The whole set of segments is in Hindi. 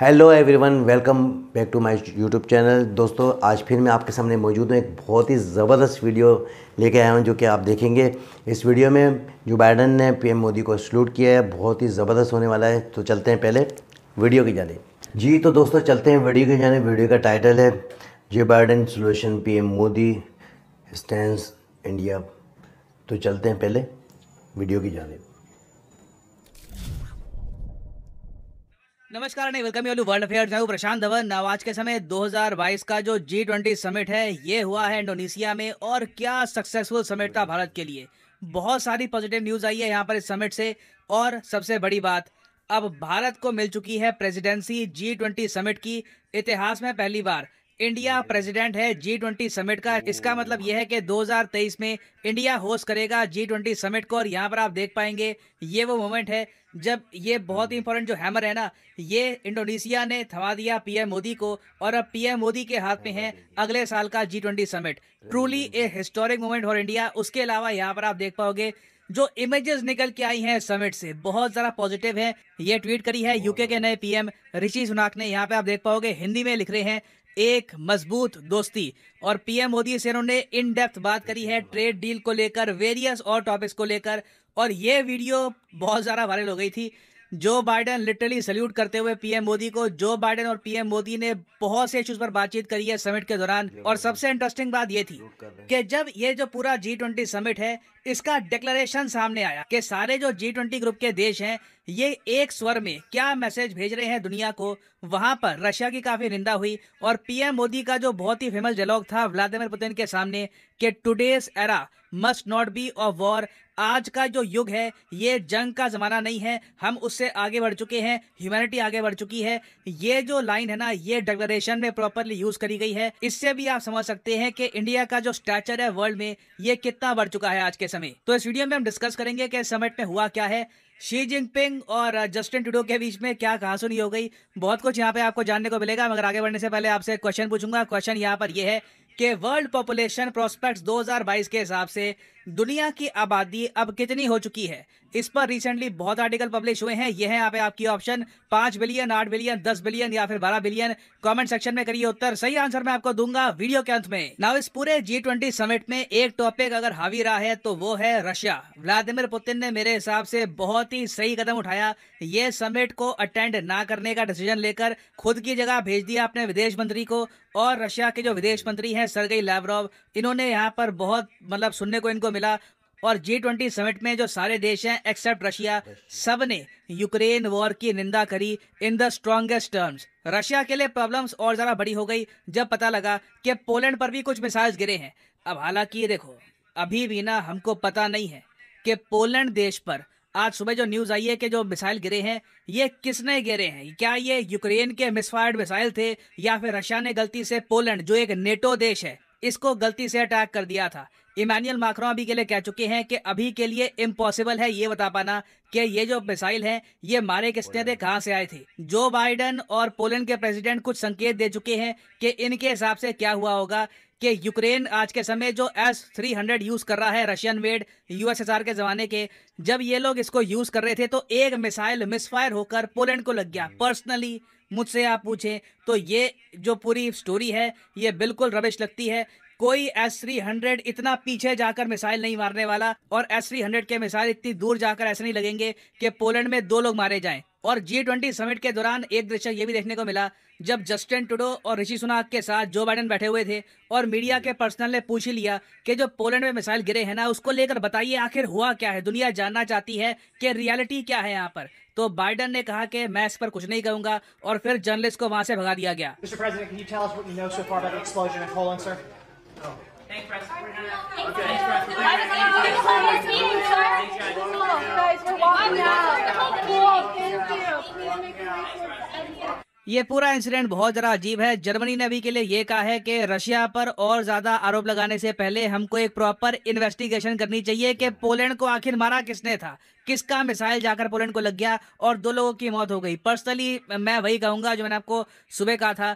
Hello everyone welcome back to my YouTube channel दोस्तों आज फिर मैं आपके सामने मौजूद हूँ एक बहुत ही ज़बरदस्त वीडियो लेके आया हूँ जो कि आप देखेंगे इस वीडियो में जो बाइडन ने पीएम मोदी को सल्यूट किया है बहुत ही ज़बरदस्त होने वाला है तो चलते हैं पहले वीडियो की जाने जी तो दोस्तों चलते हैं वीडियो की जाने वीडियो का टाइटल है जो Biden solution P Modi stand India तो चलते हैं पहले वीडियो की जाने नमस्कार नहीं वेलकम यू वर्ल्ड अफेयर मैं प्रशांत धवन आज के समय 2022 का जो जी ट्वेंटी समिट है ये हुआ है इंडोनेशिया में और क्या सक्सेसफुल समिट था भारत के लिए बहुत सारी पॉजिटिव न्यूज़ आई है यहाँ पर इस समिट से और सबसे बड़ी बात अब भारत को मिल चुकी है प्रेसिडेंसी जी ट्वेंटी समिट की इतिहास में पहली बार इंडिया प्रेसिडेंट है जी ट्वेंटी समिट का इसका oh. मतलब यह है कि 2023 में इंडिया होस्ट करेगा जी ट्वेंटी समिट को और यहाँ पर आप देख पाएंगे ये वो मोमेंट है जब ये बहुत ही hmm. इंपॉर्टेंट जो हैमर है ना ये इंडोनेशिया ने थमा दिया पीएम मोदी को और अब पीएम मोदी के हाथ में है अगले साल का G twenty summit truly a historic moment for India उसके अलावा यहाँ पर आप देख पाओगे जो इमेजेस निकल के आई हैं समिट से बहुत ज़रा पॉजिटिव है ये ट्वीट करी है यूके के नए पीएम ऋषि सुनाक ने यहाँ पे आप देख पाओगे हिंदी में लिख रहे हैं एक मजबूत दोस्ती और पीएम मोदी से उन्होंने इन डेप्थ बात करी है ट्रेड डील को लेकर वेरियस और टॉपिक्स को लेकर और ये वीडियो बहुत ज़्यादा वायरल हो गई थी जो बाइडन लिटरली सल्यूट करते हुए पीएम मोदी को जो बाइडेन और पीएम मोदी ने बहुत से इश्यूज पर बातचीत करी है समिट के दौरान और सबसे इंटरेस्टिंग बात ये थी कि जब ये जो पूरा जी ट्वेंटी समिट है इसका डिक्लेरेशन सामने आया कि सारे जो जी ट्वेंटी ग्रुप के देश हैं ये एक स्वर में क्या मैसेज भेज रहे हैं दुनिया को वहां पर रशिया की काफी निंदा हुई और पीएम मोदी का जो बहुत ही फेमस डायलॉग था व्लादिमिर पुतिन के सामने कि today's era must not be of war आज का जो युग है ये जंग का ज़माना नहीं है हम उससे आगे बढ़ चुके हैं ह्यूमैनिटी आगे बढ़ चुकी है ये जो लाइन है ना ये डिक्लेरेशन में प्रॉपरली यूज़ करी गई है इससे भी आप समझ सकते हैं कि इंडिया का जो स्टैचर है वर्ल्ड में ये कितना बढ़ चुका है आज के समय तो इस वीडियो में हम डिस्कस करेंगे कि समिट में हुआ क्या है शी जिनपिंग और जस्टिन टूडो के बीच में क्या कहा सुनी हो गई बहुत कुछ यहाँ पे आपको जानने को मिलेगा मगर आगे बढ़ने से पहले आपसे क्वेश्चन पूछूंगा क्वेश्चन यहाँ पर यह है कि वर्ल्ड पॉपुलेशन प्रोस्पेक्ट्स 2022 के हिसाब से दुनिया की आबादी अब कितनी हो चुकी है इस पर रिसेंटली बहुत आर्टिकल पब्लिश हुए हैं यह है यहाँ पे आपकी ऑप्शन पांच बिलियन आठ बिलियन दस बिलियन या फिर बारह बिलियन कमेंट सेक्शन में करिए उत्तर सही आंसर मैं आपको दूंगा वीडियो के अंत में नाउ इस पूरे जी ट्वेंटी समिट में एक टॉपिक अगर हावी रहा है तो वो है रशिया व्लादिमिर पुतिन ने मेरे हिसाब से बहुत बहुत ही सही कदम उठाया ये समिट को अटेंड ना करने का डिसीजन लेकर खुद की जगह भेज दिया अपने विदेश मंत्री को और रशिया के जो विदेश मंत्री हैं सरगई लावरॉव इन्होंने यहाँ पर बहुत मतलब सुनने को इनको मिला और जी ट्वेंटी समिट में जो सारे देश हैं एक्सेप्ट रशिया सब ने यूक्रेन वॉर की निंदा करी in the strongest terms Russia के लिए प्रॉब्लम्स और ज़्यादा बड़ी हो गई जब पता लगा कि पोलैंड पर भी कुछ मिसाइल्स गिरे हैं अब हालांकि ये देखो अभी भी ना हमको पता नहीं है कि पोलैंड देश पर आज सुबह जो न्यूज आई है कि जो मिसाइल गिरे हैं ये किसने गिरे हैं क्या ये यूक्रेन के मिसफायर्ड मिसाइल थे या फिर रशिया ने गलती से पोलैंड जो एक नेटो देश है इसको गलती से अटैक कर दिया था इमानुअल माखरों अभी के लिए कह चुके हैं कि अभी के लिए इम्पॉसिबल है ये बता पाना कि ये जो मिसाइल हैं ये मारे किसने थे कहाँ से आए थे जो बाइडन और पोलैंड के प्रेसिडेंट कुछ संकेत दे चुके हैं कि इनके हिसाब से क्या हुआ होगा कि यूक्रेन आज के समय जो एस थ्री हंड्रेड यूज़ कर रहा है रशियन मेड यूएसएसआर के ज़माने के जब ये लोग इसको यूज़ कर रहे थे तो एक मिसाइल मिसफायर होकर पोलैंड को लग गया पर्सनली मुझसे आप पूछें तो ये जो पूरी स्टोरी है ये बिल्कुल रविश लगती है कोई एस थ्री हंड्रेड इतना पीछे जाकर मिसाइल नहीं मारने वाला और एस थ्री हंड्रेड के मिसाइल इतनी दूर जाकर ऐसे नहीं लगेंगे कि पोलैंड में दो लोग मारे जाएं और जी ट्वेंटी समिट के दौरान एक दृश्य ये भी देखने को मिला जब जस्टिन टुडो और ऋषि सुनाक के साथ जो बाइडन बैठे हुए थे और मीडिया के पर्सनल ने पूछ ही लिया कि जो पोलैंड में मिसाइल गिरे हैं ना उसको लेकर बताइए आखिर हुआ क्या है दुनिया जानना चाहती है कि रियलिटी क्या है यहाँ पर तो बाइडन ने कहा कि मैं इस पर कुछ नहीं कहूंगा और फिर जर्नलिस्ट को वहां से भगा दिया गया ये पूरा इंसिडेंट बहुत ज़रा अजीब है जर्मनी ने अभी के लिए ये कहा है कि रशिया पर और ज़्यादा आरोप लगाने से पहले हमको एक प्रॉपर इन्वेस्टिगेशन करनी चाहिए कि पोलैंड को आखिर मारा किसने था किसका मिसाइल जाकर पोलैंड को लग गया और दो लोगों की मौत हो गई पर्सनली मैं वही कहूँगा जो मैंने आपको सुबह कहा था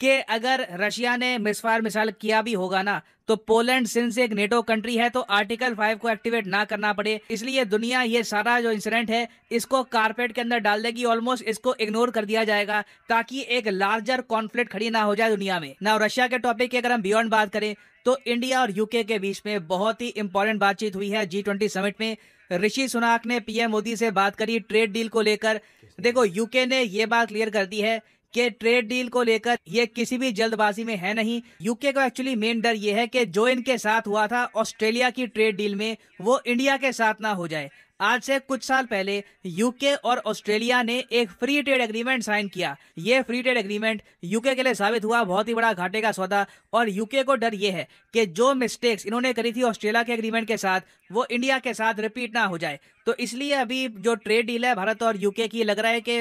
कि अगर रशिया ने मिसफायर मिसाइल किया भी होगा ना तो पोलैंड सिंस एक नेटो कंट्री है तो आर्टिकल फाइव को एक्टिवेट ना करना पड़े इसलिए दुनिया ये सारा जो इंसिडेंट है इसको कारपेट के अंदर डाल देगी ऑलमोस्ट इसको इग्नोर कर दिया जाएगा ताकि एक लार्जर कॉन्फ्लिक्ट खड़ी ना हो जाए दुनिया में ना रशिया के टॉपिक की अगर हम बियॉन्ड बात करें तो इंडिया और यूके के बीच में बहुत ही इंपॉर्टेंट बातचीत हुई है जी ट्वेंटी समिट में ऋषि सुनाक ने पीएम मोदी से बात करी ट्रेड डील को लेकर देखो यूके ने ये बात क्लियर कर दी है कि ट्रेड डील को लेकर ये किसी भी जल्दबाजी में है नहीं यूके को एक्चुअली मेन डर ये है कि जो इनके साथ हुआ था ऑस्ट्रेलिया की ट्रेड डील में वो इंडिया के साथ ना हो जाए आज से कुछ साल पहले यूके और ऑस्ट्रेलिया ने एक फ्री ट्रेड एग्रीमेंट साइन किया ये फ्री ट्रेड एग्रीमेंट यूके के लिए साबित हुआ बहुत ही बड़ा घाटे का सौदा और यूके को डर ये है कि जो मिस्टेक्स इन्होंने करी थी ऑस्ट्रेलिया के एग्रीमेंट के साथ वो इंडिया के साथ रिपीट ना हो जाए तो इसलिए अभी जो ट्रेड डील है भारत और यूके की लग रहा है कि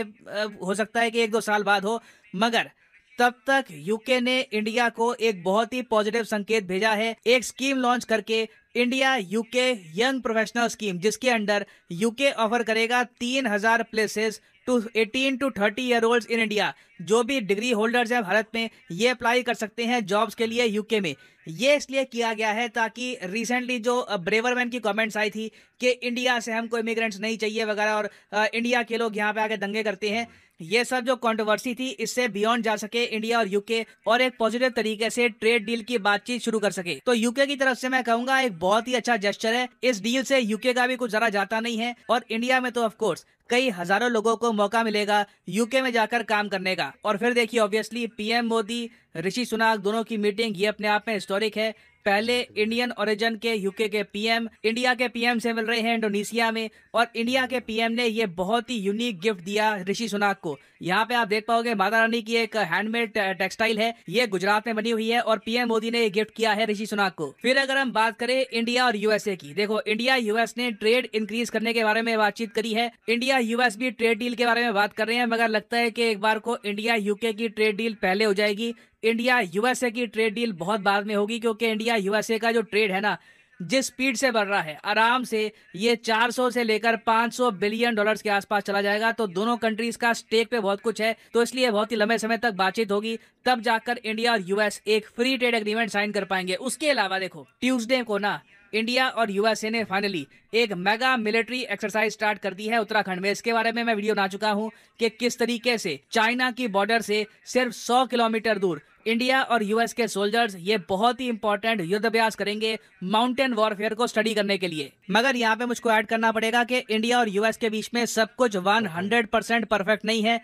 हो सकता है कि एक दो साल बाद हो मगर तब तक यूके ने इंडिया को एक बहुत ही पॉजिटिव संकेत भेजा है एक स्कीम लॉन्च करके India UK young professional scheme जिसके अंडर यूके ऑफर करेगा तीन हजार places to eighteen to thirty year old in India जो भी डिग्री होल्डर्स हैं भारत में ये अप्लाई कर सकते हैं जॉब्स के लिए यूके में ये इसलिए किया गया है ताकि रिसेंटली जो ब्रेवरमैन की कमेंट्स आई थी कि इंडिया से हमको इमिग्रेंट्स नहीं चाहिए वगैरह और इंडिया के लोग यहाँ पे आके दंगे करते हैं ये सब जो कंट्रोवर्सी थी इससे बियॉन्ड जा सके इंडिया और यूके और एक पॉजिटिव तरीके से ट्रेड डील की बातचीत शुरू कर सके तो यूके की तरफ से मैं कहूंगा एक बहुत ही अच्छा जेस्टर है इस डील से यूके का भी कुछ जरा जाता नहीं है और इंडिया में तो ऑफकोर्स कई हजारों लोगों को मौका मिलेगा यूके में जाकर काम करने का और फिर देखिए ऑब्वियसली पीएम मोदी ऋषि सुनाक दोनों की मीटिंग ये अपने आप में हिस्टोरिक है पहले इंडियन ओरिजिन के यूके के पीएम इंडिया के पीएम से मिल रहे हैं इंडोनेशिया में और इंडिया के पीएम ने ये बहुत ही यूनिक गिफ्ट दिया ऋषि सुनाक को यहाँ पे आप देख पाओगे माता रानी की एक हैंडमेड टेक्सटाइल है ये गुजरात में बनी हुई है और पीएम मोदी ने ये गिफ्ट किया है ऋषि सुनाक को फिर अगर हम बात करें इंडिया और यूएसए की देखो इंडिया यूएस ने ट्रेड इंक्रीज करने के बारे में बातचीत करी है इंडिया यूएस भी ट्रेड डील के बारे में बात कर रहे हैं मगर लगता है की एक बार को इंडिया यूके की ट्रेड डील पहले हो जाएगी इंडिया यूएसए की ट्रेड डील बहुत बाद में होगी क्योंकि इंडिया यूएसए का जो ट्रेड है ना जिस स्पीड से बढ़ रहा है आराम से ये 400 से लेकर 500 बिलियन डॉलर्स के आसपास चला जाएगा तो दोनों कंट्रीज का स्टेक पे बहुत कुछ है तो इसलिए बहुत ही लंबे समय तक बातचीत होगी तब जाकर इंडिया और यूएस एक फ्री ट्रेड एग्रीमेंट साइन कर पाएंगे उसके अलावा देखो ट्यूजडे को ना इंडिया और यूएसए ने फाइनली एक मेगा मिलिट्री एक्सरसाइज स्टार्ट कर दी है उत्तराखंड में इसके बारे में मैं वीडियो बना चुका हूँ कि किस तरीके से चाइना की बॉर्डर से सिर्फ 100 किलोमीटर दूर इंडिया और यूएस के सोल्जर्स ये बहुत ही इंपॉर्टेंट अभ्यास करेंगे माउंटेन वॉरफेयर को स्टडी करने के लिए मगर यहाँ पे मुझको ऐड करना पड़ेगा कि इंडिया और यूएस के बीच में सब कुछ 100 परसेंट परफेक्ट नहीं है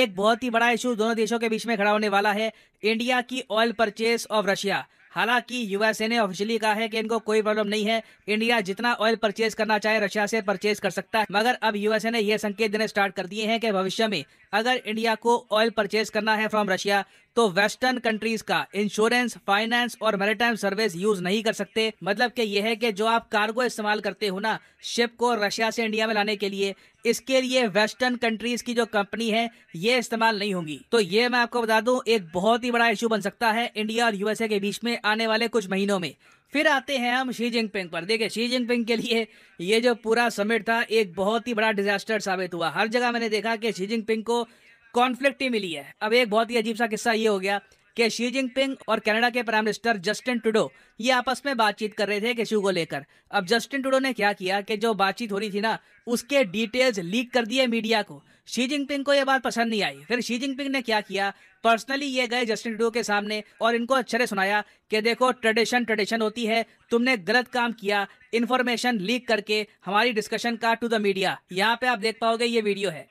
एक बहुत ही बड़ा इशू दोनों देशों के बीच में खड़ा होने वाला है इंडिया की ऑयल परचेज ऑफ रशिया हालांकि यूएसए ने ऑफिशियली कहा है कि इनको कोई प्रॉब्लम नहीं है इंडिया जितना ऑयल परचेज करना चाहे रशिया से परचेज कर सकता है मगर अब यूएसए ने यह संकेत देने स्टार्ट कर दिए हैं कि भविष्य में अगर इंडिया को ऑयल परचेज करना है फ्रॉम रशिया तो वेस्टर्न कंट्रीज का इंश्योरेंस फाइनेंस और मेरेटाइम सर्विस यूज नहीं कर सकते मतलब कि यह है कि जो आप कार्गो इस्तेमाल करते हो ना शिप को रशिया से इंडिया में लाने के लिए इसके लिए वेस्टर्न कंट्रीज की जो कंपनी है ये इस्तेमाल नहीं होगी तो ये मैं आपको बता दूं एक बहुत ही बड़ा इश्यू बन सकता है इंडिया और यूएसए के बीच में आने वाले कुछ महीनों में फिर आते हैं हम शी जिनपिंग पर देखिए शी जिनपिंग के लिए ये जो पूरा समिट था एक बहुत ही बड़ा डिजास्टर साबित हुआ हर जगह मैंने देखा कि शी जिनपिंग को कॉन्फ्लिक्ट ही मिली है अब एक बहुत ही अजीब सा किस्सा ये हो गया कि शी जिनपिंग और कनाडा के प्राइम मिनिस्टर जस्टिन टूडो ये आपस में बातचीत कर रहे थे एक इशू को लेकर अब जस्टिन टूडो ने क्या किया कि जो बातचीत हो रही थी ना उसके डिटेल्स लीक कर दिए मीडिया को शी जिनपिंग को यह बात पसंद नहीं आई फिर शी जिनपिंग ने क्या किया पर्सनली ये गए जस्टिन टूडो के सामने और इनको अच्छे सुनाया कि देखो ट्रेडिशन ट्रेडिशन होती है तुमने गलत काम किया इन्फॉर्मेशन लीक करके हमारी डिस्कशन का टू द मीडिया यहाँ पे आप देख पाओगे ये वीडियो है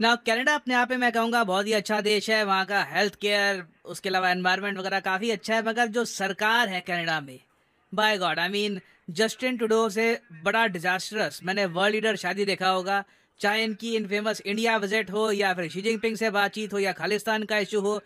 ना कनाडा अपने आप में मैं कहूँगा बहुत ही अच्छा देश है वहाँ का हेल्थ केयर उसके अलावा एनवायरनमेंट वगैरह काफ़ी अच्छा है मगर जो सरकार है कनाडा में by God I mean Justin टूडो से बड़ा डिजास्टरस मैंने वर्ल्ड लीडर शादी देखा होगा चाहे इनकी इन फेमस इंडिया विजिट हो या फिर शी जिनपिंग से बातचीत हो या खालिस्तान का इशू हो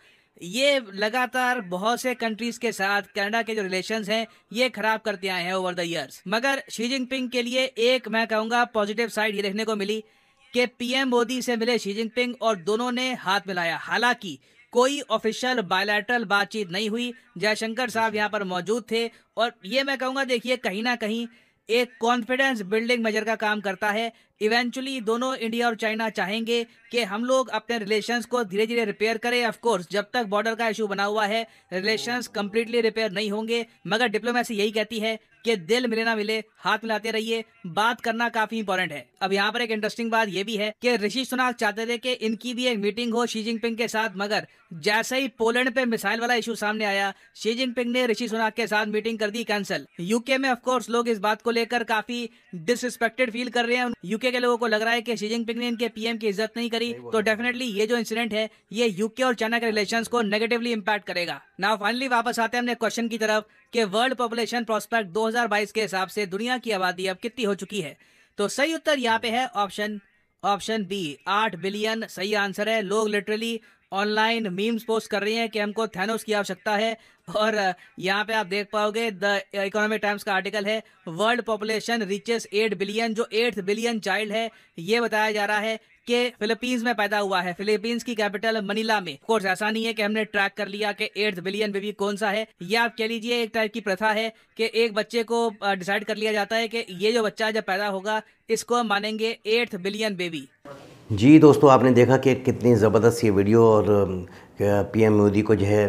ये लगातार बहुत से कंट्रीज के साथ कनाडा के जो रिलेशंस हैं ये खराब करते आए हैं ओवर द ईयर्स मगर शी जिनपिंग के लिए एक मैं कहूँगा पॉजिटिव साइड ये देखने को मिली कि पीएम मोदी से मिले शी जिनपिंग और दोनों ने हाथ मिलाया हालांकि कोई ऑफिशियल बायलैटरल बातचीत नहीं हुई जयशंकर साहब यहाँ पर मौजूद थे और ये मैं कहूँगा देखिए कहीं ना कहीं एक कॉन्फिडेंस बिल्डिंग मेजर का काम करता है इवेंचुअली दोनों इंडिया और चाइना चाहेंगे कि हम लोग अपने रिलेशंस को धीरे धीरे रिपेयर करें ऑफ कोर्स जब तक बॉर्डर का इशू बना हुआ है रिलेशंस कंप्लीटली रिपेयर नहीं होंगे मगर डिप्लोमेसी यही कहती है कि दिल मिले ना मिले हाथ मिलाते रहिए बात करना काफी इंपॉर्टेंट है अब यहाँ पर एक इंटरेस्टिंग बात ये भी है कि ऋषि सुनाक चाहते थे कि इनकी भी एक मीटिंग हो शी जिनपिंग के साथ मगर जैसे ही पोलैंड पे मिसाइल वाला इशू सामने आया शी जिनपिंग ने ऋषि सुनाक के साथ मीटिंग कर दी कैंसिल यूके में ऑफकोर्स लोग इस बात को लेकर काफी डिसरिस्पेक्टेड फील कर रहे हैं यूके के लोगों को लग रहा है कि शी जिनपिंग ने इनके पीएम की इज्जत नहीं करी तो डेफिनेटली ये जो इंसिडेंट है ये यूके और चाइना के रिलेशन को नेगेटिवली इम्पैक्ट करेगा ना फाइनली वापस आते हैं हमने क्वेश्चन की तरफ कि वर्ल्ड पॉपुलेशन प्रोस्पेक्ट 2022 के हिसाब से दुनिया की आबादी अब कितनी हो चुकी है तो सही उत्तर यहाँ पे है ऑप्शन ऑप्शन बी आठ बिलियन सही आंसर है लोग लिटरली ऑनलाइन मीम्स पोस्ट कर रहे हैं कि हमको थैनोस की आवश्यकता है और यहाँ पे आप देख पाओगे द इकोनॉमिक टाइम्स का आर्टिकल है world population reaches eight billion जो एट्थ बिलियन चाइल्ड है ये बताया जा रहा है के फिलीपींस में पैदा हुआ है फिलीपींस की कैपिटल मनीला में कोर्स ऐसा नहीं है कि हमने ट्रैक कर लिया कि एट्थ बिलियन बेबी कौन सा है या आप कह लीजिए एक टाइप की प्रथा है कि एक बच्चे को डिसाइड कर लिया जाता है कि ये जो बच्चा जब पैदा होगा इसको हम मानेंगे एट्थ बिलियन बेबी जी दोस्तों आपने देखा कि कितनी ज़बरदस्त ये वीडियो और पीएम मोदी को जो है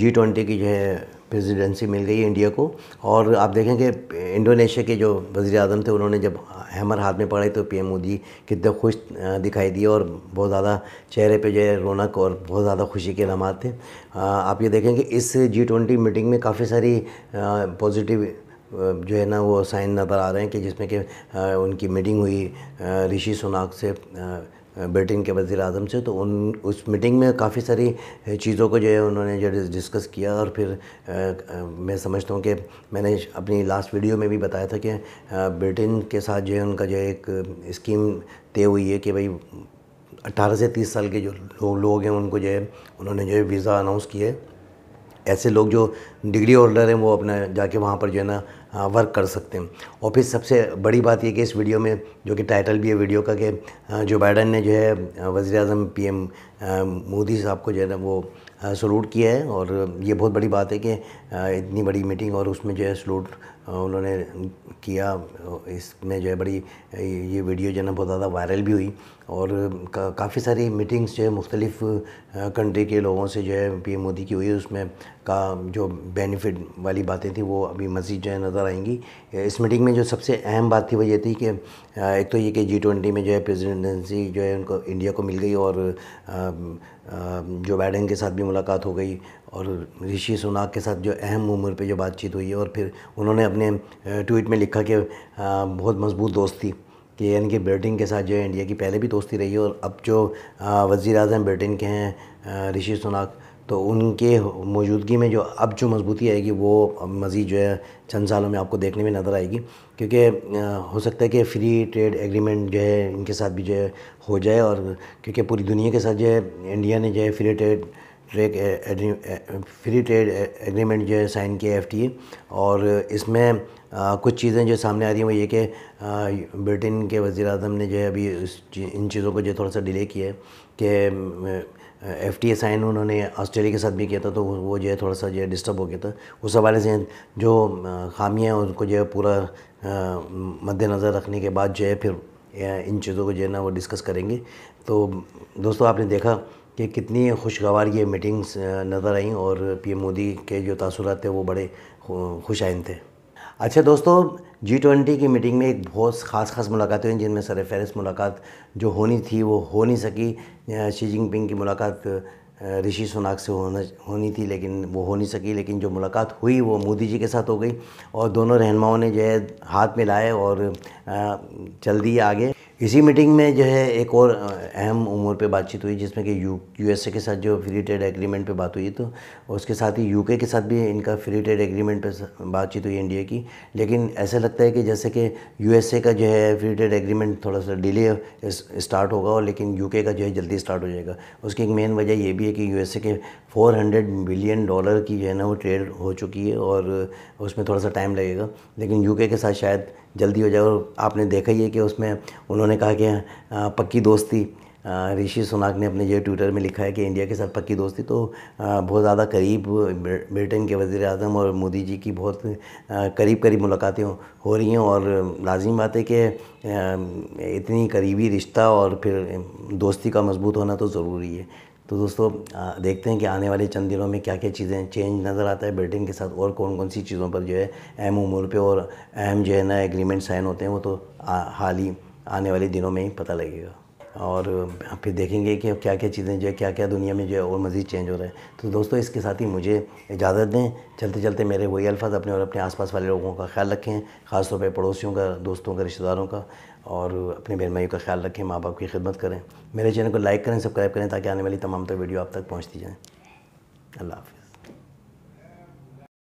जी ट्वेंटी की जो है प्रेसिडेंसी मिल गई इंडिया को और आप देखेंगे इंडोनेशिया के जो वजी अजम थे उन्होंने जब हैमर हाथ में पड़े तो पीएम मोदी कितने खुश दिखाई दिए और बहुत ज़्यादा चेहरे पे जो है रौनक और बहुत ज़्यादा खुशी के लम्हा थे आप ये देखेंगे इस जी ट्वेंटी मीटिंग में काफ़ी सारी पॉजिटिव जो है ना वो साइन नज़र आ रहे हैं कि जिसमें कि उनकी मीटिंग हुई ऋषि सुनाक से ब्रिटेन के वज़ी अजम से तो उन उस मीटिंग में काफ़ी सारी चीज़ों को जो है उन्होंने जो डिस्कस किया और फिर आ, आ, मैं समझता हूँ कि मैंने अपनी लास्ट वीडियो में भी बताया था कि ब्रिटेन के साथ जो है उनका जो एक स्कीम तय हुई है कि भाई 18 से 30 साल के जो लो, लोग हैं उनको जो है उन्होंने जो है वीज़ा अनाउंस किए ऐसे लोग जो डिग्री होल्डर हैं वो अपना जाके वहाँ पर जो है ना वर्क कर सकते हैं और फिर सबसे बड़ी बात यह कि इस वीडियो में जो कि टाइटल भी है वीडियो का कि हाँ, जो बाइडन ने जो है वज़ी अजम पी एम मोदी साहब को जो है ना वो सलूट किया है और ये बहुत बड़ी बात है कि इतनी बड़ी मीटिंग और उसमें जो है सलूट उन्होंने किया इसमें जो है बड़ी ये वीडियो जो है ना बहुत ज़्यादा वायरल भी हुई और का, काफ़ी सारी मीटिंग्स जो है मुख्तलिफ़ कंट्री के लोगों से जो है पी एम मोदी की हुई उसमें का जो बेनिफिट वाली बातें थी वो अभी मज़ीद जो है नज़र आएंगी इस मीटिंग में जो सबसे अहम बात थी वो ये थी कि एक तो ये कि जी ट्वेंटी में जो है प्रेजिडेंट प्रेसिडेंसी जो है उनको इंडिया को मिल गई और जो बाइडन के साथ भी मुलाकात हो गई और ऋषि सुनाक के साथ जो अहम उम्र पे जो बातचीत हुई और फिर उन्होंने अपने ट्वीट में लिखा कि बहुत मजबूत दोस्ती कि यानी कि ब्रिटेन के साथ जो है इंडिया की पहले भी दोस्ती रही और अब जो वज़ी अजम ब्रिटेन के हैं ऋषि सुनाक तो उनके मौजूदगी में जो अब जो मजबूती आएगी वो मज़ीद जो है चंद सालों में आपको देखने में नज़र आएगी क्योंकि हो सकता है कि फ़्री ट्रेड एग्रीमेंट जो है इनके साथ भी जो है हो जाए और क्योंकि पूरी दुनिया के साथ जो है इंडिया ने जो है free trade trade free trade agreement जो है साइन किया एफ टी और इसमें आ, कुछ चीज़ें जो सामने आ रही हैं वो ये कि ब्रिटेन के वज़ी अजम ने जो है अभी इन चीज़ों को जो थोड़ा सा डिले किया है कि एफ टी ए साइन उन्होंने ऑस्ट्रेलिया के साथ भी किया था तो वो जो है थोड़ा सा जो है डिस्टर्ब हो गया था उस हवाले से जो खामियाँ हैं उनको जो है पूरा मद्देनज़र रखने के बाद जो है फिर इन चीज़ों को जो है ना वो डिस्कस करेंगे तो दोस्तों आपने देखा कि कितनी खुशगवार ये मीटिंग्स नज़र आई और पीएम मोदी के जो तासुरात थे वो बड़े खुश आइन थे अच्छा दोस्तों जी ट्वेंटी की मीटिंग में एक बहुत ख़ास ख़ास मुलाकातें हुई जिनमें सर फहरिस मुलाकात जो होनी थी वो हो नहीं सकी शी जिनपिंग की मुलाकात ऋषि सुनाक से होना होनी थी लेकिन वो हो नहीं सकी लेकिन जो मुलाकात हुई वो मोदी जी के साथ हो गई और दोनों रहनुमाओं ने जो है हाथ मिलाए और चल दिए आगे इसी मीटिंग में जो है एक और अहम उमूर पे बातचीत हुई जिसमें कि यू यूएसए के साथ जो फ्री ट्रेड एग्रीमेंट पे बात हुई तो उसके साथ ही यूके के साथ भी इनका फ्री ट्रेड एग्रीमेंट पे बातचीत हुई इंडिया की लेकिन ऐसा लगता है कि जैसे कि यूएसए का जो है फ्री ट्रेड एग्रीमेंट थोड़ा सा डिले स्टार्ट होगा और लेकिन यू का जो है जल्दी स्टार्ट हो जाएगा उसकी एक मेन वजह यह भी है कि यू के 400 बिलियन डॉलर की जो है ना वो ट्रेड हो चुकी है और उसमें थोड़ा सा टाइम लगेगा लेकिन यूके के साथ शायद जल्दी हो जाए और आपने देखा ही है कि उसमें उन्होंने कहा कि पक्की दोस्ती ऋषि सुनाक ने अपने जो ट्विटर में लिखा है कि इंडिया के साथ पक्की दोस्ती तो बहुत ज़्यादा करीब ब्रिटेन के वज़ी अजम और मोदी जी की बहुत करीब करीब मुलाकातें हो रही हैं और लाजिम बात है कि इतनी करीबी रिश्ता और फिर दोस्ती का मजबूत होना तो ज़रूरी है तो दोस्तों देखते हैं कि आने वाले चंद दिनों में क्या क्या चीज़ें चेंज नज़र आता है ब्रिटेन के साथ और कौन कौन सी चीज़ों पर जो है अहम उमूर पे और अहम जो है ना एग्रीमेंट साइन होते हैं वो तो हाल ही आने वाले दिनों में ही पता लगेगा और फिर देखेंगे कि क्या क्या चीज़ें जो है क्या क्या दुनिया में जो है और मज़ीद चेंज हो रहा है तो दोस्तों इसके साथ ही मुझे इजाज़त दें चलते चलते मेरे वही अल्फाज अपने और अपने आसपास वाले लोगों का ख्याल रखें ख़ासतौर पर पड़ोसियों का दोस्तों का रिश्तेदारों का और अपने बहन भाइयों का ख्याल रखें माँ बाप की खिदमत करें मेरे चैनल को लाइक करें सब्सक्राइब करें ताकि आने वाली तमाम तो वीडियो आप तक पहुँचती जाएँ अल्लाह हाफिज़